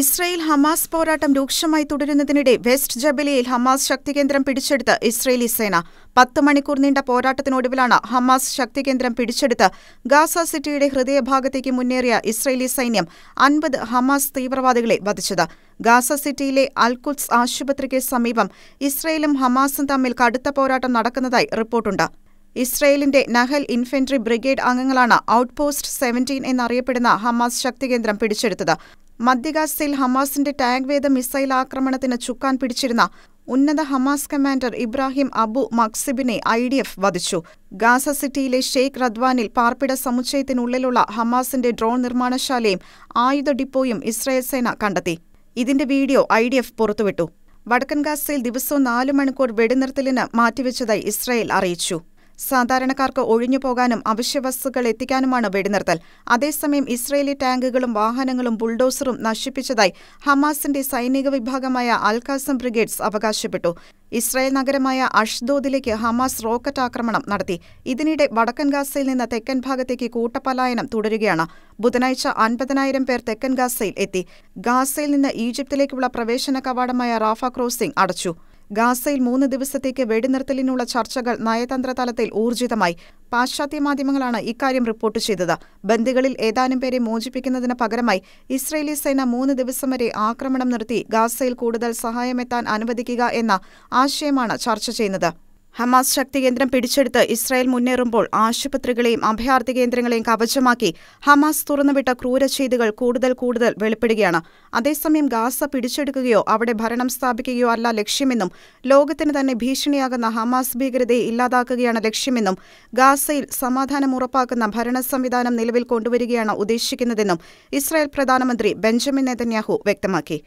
Israel Hamas പോരാട്ടം രൂക്ഷമായി തുടരുന്നതിനിടെ വെസ്റ്റ് ജബലിയിൽ ഹമാസ് ശക്തികേന്ദ്രം പിടിച്ചെടുത്ത് ഇസ്രയേലി സേന പത്ത് മണിക്കൂർ നീണ്ട പോരാട്ടത്തിനൊടുവിലാണ് ഹമാസ് ശക്തികേന്ദ്രം പിടിച്ചെടുത്ത് ഗാസ സിറ്റിയുടെ ഹൃദയഭാഗത്തേക്ക് മുന്നേറിയ ഇസ്രയേലി സൈന്യം അൻപത് ഹമാസ് തീവ്രവാദികളെ വധിച്ചത് ഗാസ സിറ്റിയിലെ അൽകുത്സ് ആശുപത്രിക്ക് സമീപം ഇസ്രയേലും ഹമാസും തമ്മിൽ കടുത്ത പോരാട്ടം നടക്കുന്നതായി റിപ്പോർട്ടുണ്ട് ഇസ്രയേലിന്റെ നഹൽ ഇൻഫെൻട്രി ബ്രിഗേഡ് അംഗങ്ങളാണ് ഔട്ട്പോസ്റ്റ് സെവൻറ്റീൻ എന്നറിയപ്പെടുന്ന ഹമാസ് ശക്തികേന്ദ്രം പിടിച്ചെടുത്തത് മധ്യഗാസിൽ ഹമാസിന്റെ ടാങ്ക് വേദ മിസൈൽ ആക്രമണത്തിന് ചുക്കാൻ പിടിച്ചിരുന്ന ഉന്നത ഹമാസ് കമാൻഡർ ഇബ്രാഹിം അബു മക്സിബിനെ ഐ ഡി എഫ് വധിച്ചു ഗാസ സിറ്റിയിലെ ഷെയ്ഖ് റദ്വാനിൽ പാർപ്പിട സമുച്ചയത്തിനുള്ളിലുള്ള ഹമാസിന്റെ ഡ്രോൺ നിർമ്മാണശാലയും ആയുധ ഡിപ്പോയും ഇസ്രായേൽ സേന കണ്ടെത്തി ഇതിന്റെ വീഡിയോ ഐ ഡി എഫ് പുറത്തുവിട്ടു വടക്കൻ ഗാസയിൽ ദിവസവും നാലു മണിക്കൂർ വെടിനിർത്തലിന് മാറ്റിവെച്ചതായി ഇസ്രായേൽ അറിയിച്ചു സാധാരണക്കാർക്ക് ഒഴിഞ്ഞു പോകാനും അവശ്യവസ്തുക്കൾ എത്തിക്കാനുമാണ് വെടിനിർത്തൽ അതേസമയം ഇസ്രയേലി ടാങ്കുകളും വാഹനങ്ങളും ബുൾഡോസറും നശിപ്പിച്ചതായി ഹമാസിന്റെ സൈനിക വിഭാഗമായ അൽകാസം ബ്രിഗേഡ്സ് അവകാശപ്പെട്ടു ഇസ്രായേൽ നഗരമായ അഷ്ദോദിലേക്ക് ഹമാസ് റോക്കറ്റ് ആക്രമണം നടത്തി ഇതിനിടെ വടക്കൻ ഗാസയിൽ നിന്ന് തെക്കൻ ഭാഗത്തേക്ക് കൂട്ടപലായനം തുടരുകയാണ് ബുധനാഴ്ച അൻപതിനായിരം പേർ തെക്കൻ ഗാസയിൽ എത്തി ഗാസയിൽ നിന്ന് ഈജിപ്തിലേക്കുള്ള പ്രവേശന കവാടമായ റാഫ ക്രോസിംഗ് അടച്ചു ഗാസയിൽ മൂന്ന് ദിവസത്തേക്ക് വെടിനിർത്തലിനുള്ള ചർച്ചകൾ നയതന്ത്ര തലത്തിൽ ഊർജിതമായി പാശ്ചാത്യ മാധ്യമങ്ങളാണ് ഇക്കാര്യം റിപ്പോർട്ട് ചെയ്തത് ബന്ദികളിൽ ഏതാനും പേരെ മോചിപ്പിക്കുന്നതിന് പകരമായി ഇസ്രയേലി സേന മൂന്ന് ദിവസം വരെ ആക്രമണം നിർത്തി ഗാസയിൽ കൂടുതൽ സഹായമെത്താൻ അനുവദിക്കുക എന്ന ആശയമാണ് ചർച്ച ചെയ്യുന്നത് ഹമാസ് ശക്തികേന്ദ്രം പിടിച്ചെടുത്ത് ഇസ്രായേൽ മുന്നേറുമ്പോൾ ആശുപത്രികളെയും അഭയാർത്ഥി കേന്ദ്രങ്ങളെയും കവചമാക്കി ഹമാസ് തുറന്നുവിട്ട ചെയ്തുകൾ കൂടുതൽ കൂടുതൽ വെളിപ്പെടുകയാണ് അതേസമയം ഗാസ പിടിച്ചെടുക്കുകയോ അവിടെ ഭരണം സ്ഥാപിക്കുകയോ അല്ല ലക്ഷ്യമെന്നും ലോകത്തിന് തന്നെ ഭീഷണിയാകുന്ന ഹമാസ് ഭീകരതയെ ഇല്ലാതാക്കുകയാണ് ലക്ഷ്യമെന്നും ഗാസയിൽ സമാധാനം ഉറപ്പാക്കുന്ന ഭരണ സംവിധാനം നിലവിൽ കൊണ്ടുവരികയാണ് ഉദ്ദേശിക്കുന്നതെന്നും ഇസ്രായേൽ പ്രധാനമന്ത്രി ബെഞ്ചമിൻ നെതന്യാഹു വ്യക്തമാക്കി